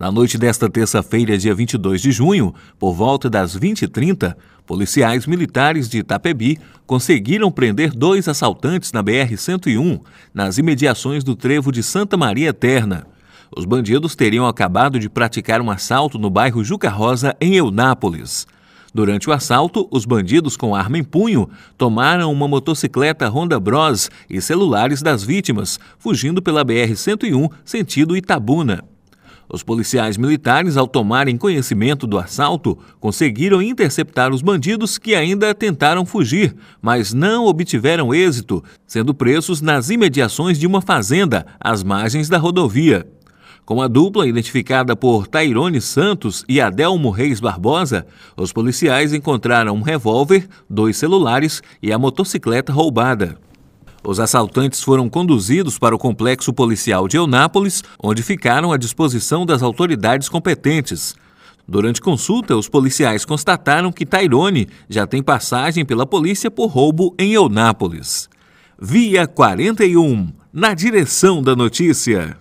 Na noite desta terça-feira, dia 22 de junho, por volta das 20h30, policiais militares de Itapebi conseguiram prender dois assaltantes na BR-101, nas imediações do trevo de Santa Maria Eterna. Os bandidos teriam acabado de praticar um assalto no bairro Juca Rosa, em Eunápolis. Durante o assalto, os bandidos com arma em punho tomaram uma motocicleta Honda Bros e celulares das vítimas, fugindo pela BR-101 sentido Itabuna. Os policiais militares, ao tomarem conhecimento do assalto, conseguiram interceptar os bandidos que ainda tentaram fugir, mas não obtiveram êxito, sendo presos nas imediações de uma fazenda, às margens da rodovia. Com a dupla identificada por Tairone Santos e Adelmo Reis Barbosa, os policiais encontraram um revólver, dois celulares e a motocicleta roubada. Os assaltantes foram conduzidos para o complexo policial de Eunápolis, onde ficaram à disposição das autoridades competentes. Durante consulta, os policiais constataram que Tairone já tem passagem pela polícia por roubo em Eunápolis. Via 41, na direção da notícia.